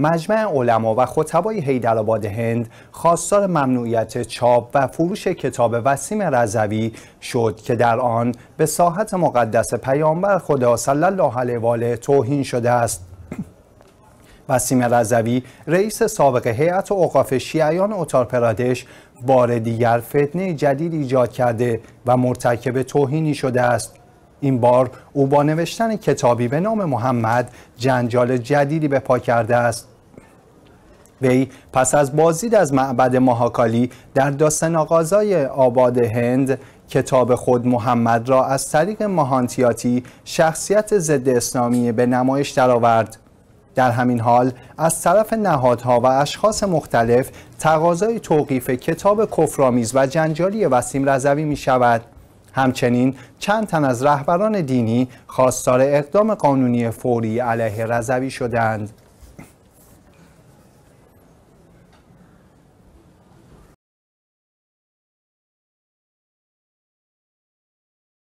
مجمع علما و خطبای حیدرآباد هند خواستار ممنوعیت چاپ و فروش کتاب وسیم رضوی شد که در آن به ساحت مقدس پیامبر خدا صلی الله علیه و آله توهین شده است وسیم رضوی رئیس سابق هیئت اوقاف شیعیان پرادش بار دیگر فتنه جدید ایجاد کرده و مرتکب توهینی شده است این بار او با نوشتن کتابی به نام محمد جنجال جدیدی به پا کرده است وی پس از بازدید از معبد ماهاکالی در داستان آغازای آباد هند کتاب خود محمد را از طریق ماهانتیاتی شخصیت ضد اسلامی به نمایش درآورد در همین حال از طرف نهادها و اشخاص مختلف تقاضای توقیف کتاب کفرامیز و جنجالی وسیم رضوی می شود همچنین چند تن از رهبران دینی خواستار اقدام قانونی فوری علیه رضوی شدند